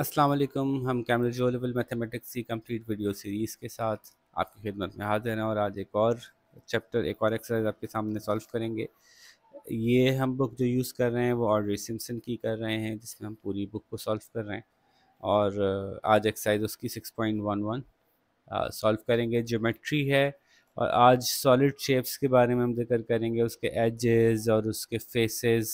असलम हम जो रोलेबल मैथमेटिक्स की कंप्लीट वीडियो सीरीज़ के साथ आपकी खिदमत में हाजिर हैं और आज एक और चैप्टर एक और एक्सरसाइज आपके सामने सॉल्व करेंगे ये हम बुक जो यूज़ कर रहे हैं वो ऑर्डरी सिम्सन की कर रहे हैं जिसमें हम पूरी बुक को सॉल्व कर रहे हैं और आज एक्सरसाइज उसकी six point one one solve करेंगे जोमेट्री है और आज सॉलिड शेप्स के बारे में हम जिक्र करेंगे उसके एजेस और उसके फेसेस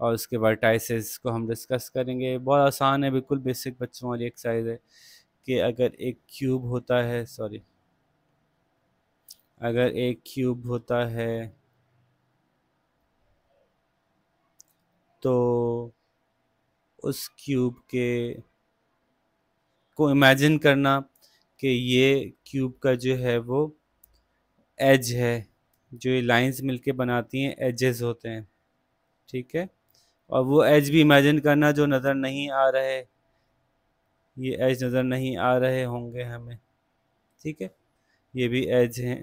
और उसके बाद को हम डिस्कस करेंगे बहुत आसान है बिल्कुल बेसिक बच्चों वाली एक्सरसाइज है कि अगर एक क्यूब होता है सॉरी अगर एक क्यूब होता है तो उस क्यूब के को इमेजिन करना कि ये क्यूब का जो है वो एज है जो ये लाइंस मिलके बनाती हैं एजेस होते हैं ठीक है और वो एज भी इमेजिन करना जो नज़र नहीं आ रहे ये एज नज़र नहीं आ रहे होंगे हमें ठीक है ये भी एज हैं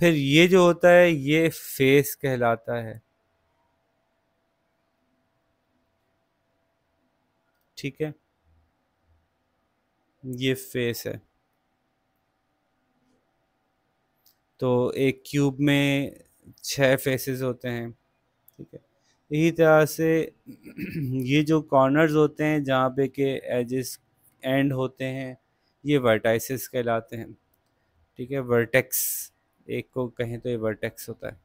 फिर ये जो होता है ये फेस कहलाता है ठीक है ये फेस है तो एक क्यूब में छह फेसेस होते हैं ठीक है इसी तरह से ये जो कॉर्नर्स होते हैं जहाँ पे के एजेस एंड होते हैं ये वर्टाइसिस कहलाते हैं ठीक है वर्टेक्स एक को कहें तो ये वर्टेक्स होता है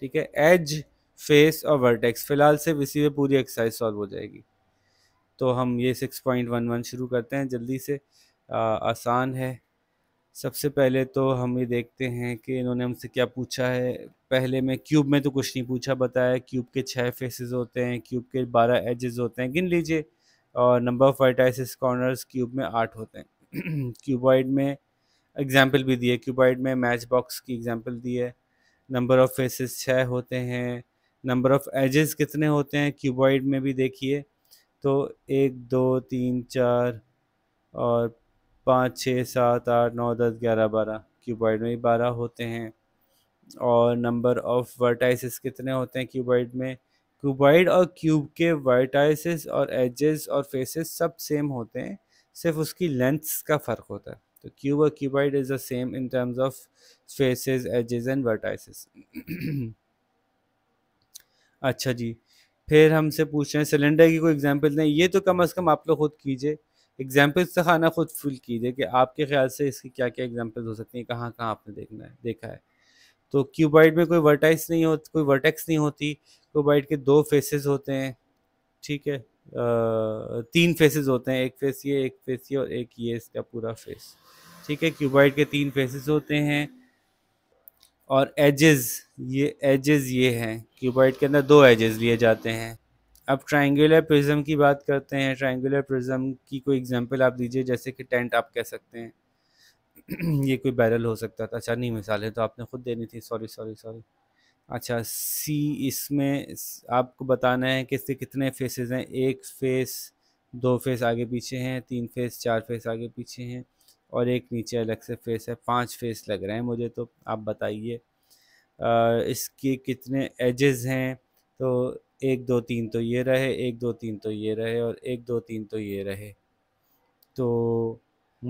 ठीक है एज फेस और वर्टेक्स फ़िलहाल सिर्फ इसी में पूरी एक्सरसाइज सॉल्व हो जाएगी तो हम ये सिक्स पॉइंट वन वन शुरू करते हैं जल्दी से आ, आसान है सबसे पहले तो हम ये देखते हैं कि इन्होंने हमसे क्या पूछा है पहले में क्यूब में तो कुछ नहीं पूछा बताया क्यूब के छः फेसेस होते हैं क्यूब के बारह एजेस होते हैं गिन लीजिए और number of vertices corners cube में आठ होते हैं क्यूबॉइड में एग्जाम्पल भी दिए क्यूबॉइड में मैच बॉक्स की एग्जाम्पल दी है नंबर ऑफ़ फेसेस छः होते हैं नंबर ऑफ़ एजेस कितने होते हैं क्यूबॉइड में भी देखिए तो एक दो तीन चार और पाँच छः सात आठ नौ दस ग्यारह बारह क्यूबॉइड में बारह होते हैं और नंबर ऑफ वर्टाइसिस कितने होते हैं क्यूबॉइड में क्यूबॉइड और क्यूब के वर्टाइसिस और एजेस और फेसेस सब सेम होते हैं सिर्फ उसकी लेंथ्स का फ़र्क होता है तो क्यूब और cuboid is the same in terms of faces edges and vertices अच्छा जी फिर हमसे पूछ रहे हैं सिलेंडर की कोई एग्जांपल नहीं ये तो कम अज़ कम आप लोग खुद कीजिए एग्जाम्पल्स का खाना खुद फुल कीजिए कि आपके ख्याल से इसकी क्या क्या एग्जाम्पल्स हो सकती हैं कहाँ कहाँ आपने देखना है देखा है तो क्यूबाइड में कोई वर्टाइस नहीं होती कोई वर्टेक्स नहीं होती क्यूबाइड के दो फेसेस होते हैं ठीक है आ, तीन फेसेस होते हैं एक फेस ये एक फेस ये और एक ये इसका पूरा फेस ठीक है क्यूबाइड के तीन फेसेस होते हैं और एजेस ये एजेस ये हैं क्यूबाइड के अंदर दो एजेस लिए जाते हैं अब ट्राइंगुलर प्रिज्म की बात करते हैं ट्राइंगुलर प्रिज्म की कोई एग्जांपल आप दीजिए जैसे कि टेंट आप कह सकते हैं ये कोई बैरल हो सकता था अच्छा नहीं मिसाल है तो आपने खुद देनी थी सॉरी सॉरी सॉरी अच्छा सी इसमें आपको बताना है कि इसके कितने फेसेस हैं एक फेस दो फेस आगे पीछे हैं तीन फेस चार फेस आगे पीछे हैं और एक नीचे अलग से फेस है पांच फेस लग रहे हैं मुझे तो आप बताइए इसके कितने एजेस हैं तो एक दो तीन तो ये रहे एक दो तीन तो ये रहे और एक दो तीन तो ये रहे तो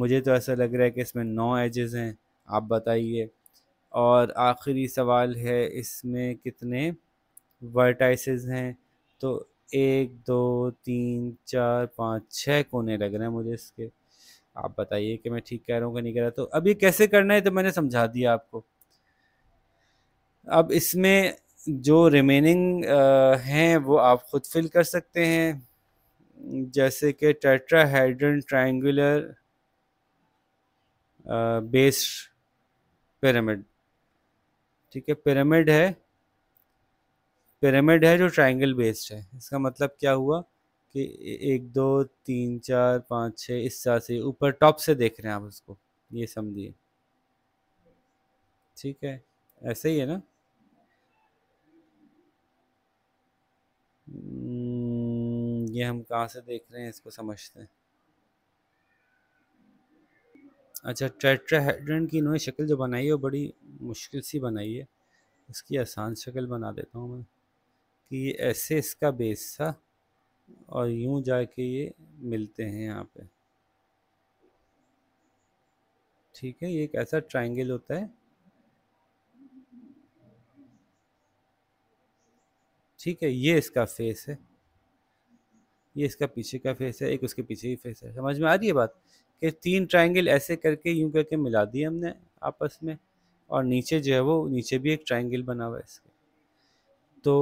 मुझे तो ऐसा लग रहा है कि इसमें नौ एजेस हैं आप बताइए और आखिरी सवाल है इसमें कितने वर्टाइसेस हैं तो एक दो तीन चार पाँच छः कोने लग रहे हैं मुझे इसके आप बताइए कि मैं ठीक कह रहा हूँ कि नहीं कह रहा तो अब ये कैसे करना है तो मैंने समझा दिया आपको अब इसमें जो रिमेनिंग हैं वो आप ख़ुद फिल कर सकते हैं जैसे कि टेट्राहेड्रन ट्रायंगुलर बेस्ड पिरामिड ठीक है पिरामिड है पिरामिड है जो ट्रायंगल बेस्ड है इसका मतलब क्या हुआ कि एक दो तीन चार पाँच छः इस तरह से ऊपर टॉप से देख रहे हैं आप उसको ये समझिए ठीक है ऐसे ही है ना ये हम कहाँ से देख रहे हैं इसको समझते हैं अच्छा टेट्राहेड्रन की इन्होंने शक्ल जो बनाई है वो बड़ी मुश्किल सी बनाई है इसकी आसान शक्ल बना देता हूँ मैं कि ये ऐसे इसका बेस था और यूं जाके ये मिलते हैं यहाँ पे ठीक है ये एक ऐसा ट्राइंगल होता है ठीक है ये इसका फेस है ये इसका पीछे का फेस है एक उसके पीछे की फेस है समझ में आ रही है बात कि तीन ट्राइंगल ऐसे करके यूं करके मिला दिए हमने आपस में और नीचे जो है वो नीचे भी एक ट्राइंगल बना हुआ है इसके तो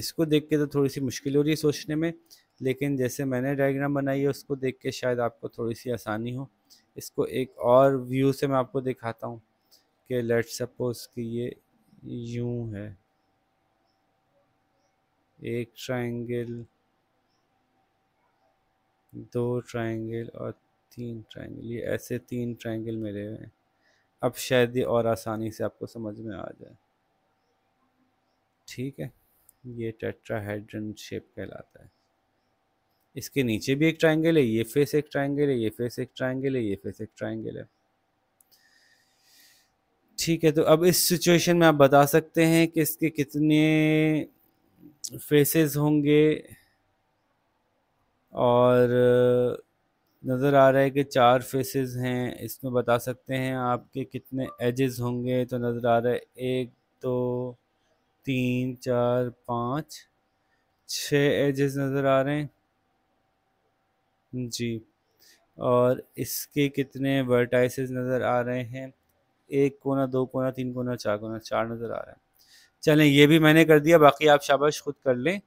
इसको देख के तो थोड़ी सी मुश्किल हो रही है सोचने में लेकिन जैसे मैंने डायग्राम बनाई है उसको देख के शायद आपको थोड़ी सी आसानी हो इसको एक और व्यू से मैं आपको दिखाता हूँ कि लेट सपोज कि ये यूं है एक ट्राइंगल दो ट्रायंगल और तीन ट्रायंगल ये ऐसे तीन ट्रायंगल मिले हुए हैं अब शायद ये और आसानी से आपको समझ में आ जाए ठीक है ये टेट्राहेड्रन शेप कहलाता है इसके नीचे भी एक ट्रायंगल है ये फेस एक ट्रायंगल है ये फेस एक ट्रायंगल है ये फेस एक ट्रायंगल है ठीक है तो अब इस सिचुएशन में आप बता सकते हैं कि इसके कितने फेसेस होंगे और नज़र आ रहा है कि चार फेसेस हैं इसमें बता सकते हैं आपके कितने एजेस होंगे तो नज़र आ रहा है एक दो तीन चार पाँच छः एजेस नज़र आ रहे हैं जी और इसके कितने वर्टाइसेस नज़र आ रहे हैं एक कोना दो कोना तीन कोना चार कोना चार नज़र आ रहा है चलें ये भी मैंने कर दिया बाकी आप शाबाश खुद कर लें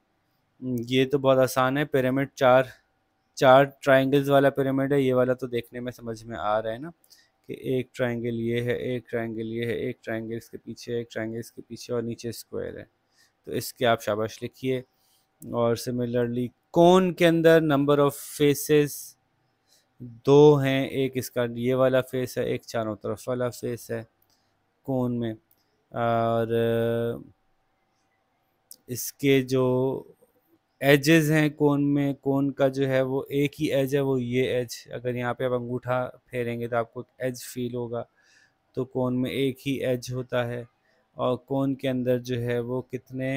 हम्म, ये तो बहुत आसान है पिरामिड चार चार ट्राइंगल्स वाला पिरामिड है ये वाला तो देखने में समझ में आ रहा है ना कि एक ट्राइंगल ये है एक ट्राइंगल ये है एक ट्राइंगल इसके पीछे एक ट्राइंगल इसके पीछे और नीचे स्क्वायर है तो इसके आप शाबाश लिखिए और सिमिलरली कौन के अंदर नंबर ऑफ फेसेस दो हैं एक इसका ये वाला फेस है एक चारों तरफ वाला फेस है कौन में और इसके जो एजेस हैं कोन में कोन का जो है वो एक ही एज है वो ये एज अगर यहाँ पे आप अंगूठा फेरेंगे तो आपको एज फील होगा तो कोन में एक ही एज होता है और कोन के अंदर जो है वो कितने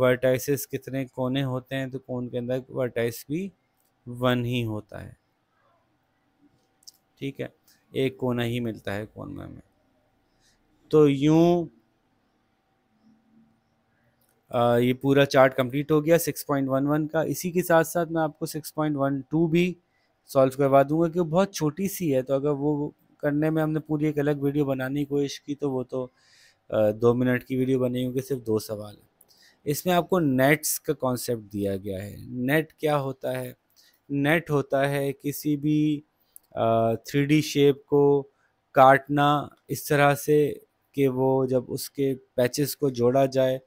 वर्टाइसेस कितने कोने होते हैं तो कोन के अंदर वर्टाइस भी वन ही होता है ठीक है एक कोना ही मिलता है कोन में हमें तो यूं ये पूरा चार्ट कंप्लीट हो गया 6.11 का इसी के साथ साथ मैं आपको 6.12 भी सॉल्व करवा दूंगा क्योंकि बहुत छोटी सी है तो अगर वो करने में हमने पूरी एक अलग वीडियो बनाने की कोशिश की तो वो तो दो मिनट की वीडियो बनी होगी सिर्फ दो सवाल इसमें आपको नेट्स का कॉन्सेप्ट दिया गया है नेट क्या होता है नेट होता है किसी भी थ्री शेप को काटना इस तरह से कि वो जब उसके पैचेस को जोड़ा जाए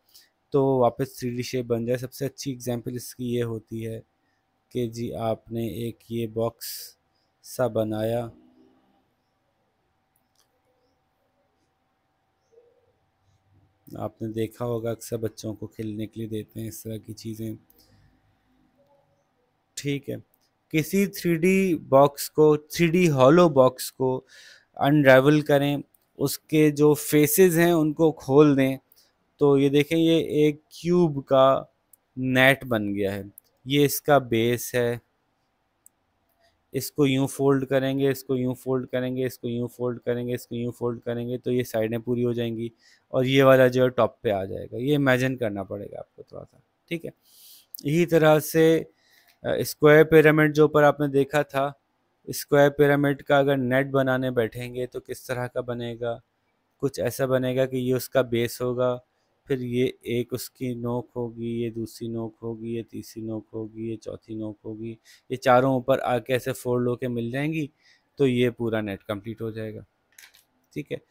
तो वापस थ्री डी शेप बन जाए सबसे अच्छी एग्जांपल इसकी ये होती है कि जी आपने एक ये बॉक्स सा बनाया आपने देखा होगा अक्सर बच्चों को खेलने के लिए देते हैं इस तरह की चीज़ें ठीक है किसी थ्री बॉक्स को थ्री हॉलो बॉक्स को अनड्राइवल करें उसके जो फेसेस हैं उनको खोल दें तो ये देखें ये एक क्यूब का नेट बन गया है ये इसका बेस है इसको यूँ फोल्ड करेंगे इसको यूँ फोल्ड करेंगे इसको यूँ फोल्ड करेंगे इसको यूँ फोल्ड करेंगे तो ये साइडें पूरी हो जाएंगी और ये वाला जो है टॉप पे आ जाएगा ये इमेजिन करना पड़ेगा आपको थोड़ा सा ठीक है इसी तरह से स्क्वायर पिरामिड जो ऊपर आपने देखा था स्क्वायर पिरामिड का अगर नेट बनाने बैठेंगे तो किस तरह का बनेगा कुछ ऐसा बनेगा कि ये उसका बेस होगा फिर ये एक उसकी नोक होगी ये दूसरी नोक होगी ये तीसरी नोक होगी ये चौथी नोक होगी ये चारों ऊपर आके ऐसे फोल्ड होके मिल जाएंगी तो ये पूरा नेट कंप्लीट हो जाएगा ठीक है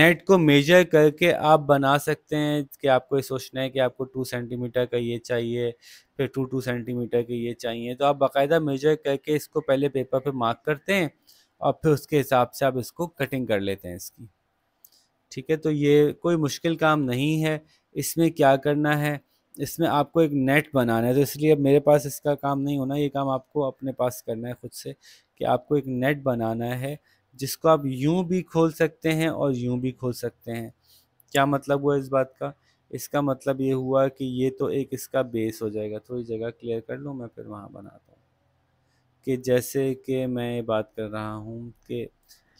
नेट को मेजर करके आप बना सकते हैं कि आपको ये सोचना है कि आपको टू सेंटीमीटर का ये चाहिए फिर टू टू सेंटीमीटर के ये चाहिए तो आप बाकायदा मेजर करके इसको पहले पेपर पे मार्क करते हैं और फिर उसके हिसाब से आप इसको कटिंग कर लेते हैं इसकी ठीक है तो ये कोई मुश्किल काम नहीं है इसमें क्या करना है इसमें आपको एक नेट बनाना है तो इसलिए अब मेरे पास इसका काम नहीं होना ये काम आपको अपने पास करना है ख़ुद से कि आपको एक नेट बनाना है जिसको आप यूं भी खोल सकते हैं और यूं भी खोल सकते हैं क्या मतलब हुआ इस बात का इसका मतलब ये हुआ कि ये तो एक इसका बेस हो जाएगा थोड़ी जगह क्लियर कर लूँ मैं फिर वहाँ बनाता हूँ कि जैसे कि मैं बात कर रहा हूँ कि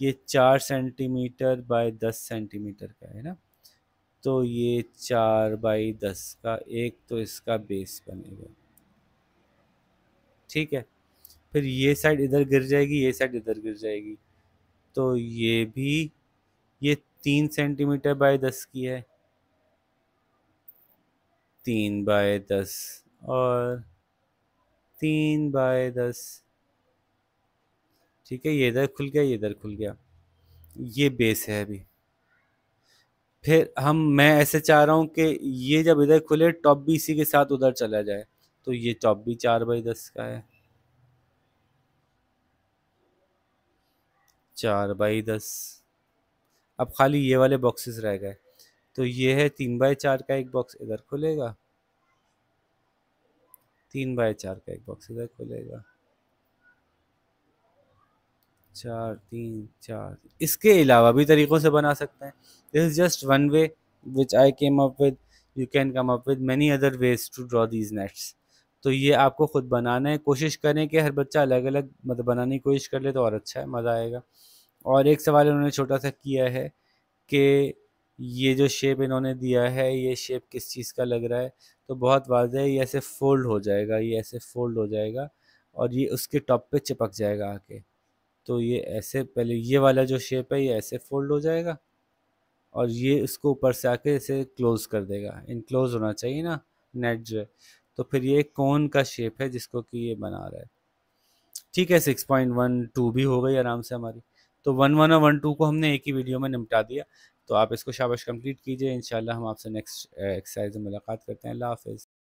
ये चार सेंटीमीटर बाय दस सेंटीमीटर का है ना तो ये चार बाई दस का एक तो इसका बेस बनेगा ठीक है फिर ये साइड इधर गिर जाएगी ये साइड इधर गिर जाएगी तो ये भी ये तीन सेंटीमीटर बाय दस की है तीन बाय दस और तीन बाय दस ठीक है ये इधर खुल गया ये इधर खुल गया ये बेस है अभी फिर हम मैं ऐसे चाह रहा हूँ कि ये जब इधर खुले टॉप भी इसी के साथ उधर चला जाए तो ये टॉप भी चार बाई दस का है चार बाई दस अब खाली ये वाले बॉक्सेस रह गए तो ये है तीन बाय चार का एक बॉक्स इधर खुलेगा तीन बाय चार का एक बॉक्स इधर खुलेगा चार तीन चार इसके अलावा भी तरीक़ों से बना सकते हैं this is just one way which I came up with you can come up with many other ways to draw these nets तो ये आपको ख़ुद बनाना है कोशिश करें कि हर बच्चा अलग अलग मतलब बनाने की कोशिश कर ले तो और अच्छा है मज़ा आएगा और एक सवाल उन्होंने छोटा सा किया है कि ये जो शेप इन्होंने दिया है ये शेप किस चीज़ का लग रहा है तो बहुत वाजह है ये ऐसे फ़ोल्ड हो जाएगा ये ऐसे फ़ोल्ड हो जाएगा और ये उसके टॉप पे चिपक जाएगा आके तो ये ऐसे पहले ये वाला जो शेप है ये ऐसे फोल्ड हो जाएगा और ये इसको ऊपर से आके इसे क्लोज़ कर देगा इनक्लोज होना चाहिए ना नेट जो है तो फिर ये कौन का शेप है जिसको कि ये बना रहा है ठीक है सिक्स पॉइंट वन टू भी हो गई आराम से हमारी तो वन वन और वन टू को हमने एक ही वीडियो में निपटा दिया तो आप इसको शाबाश कंप्लीट कीजिए इन हम आपसे नेक्स्ट एक्सरसाइज में मुलाकात करते हैं अल्लाह हाफिज़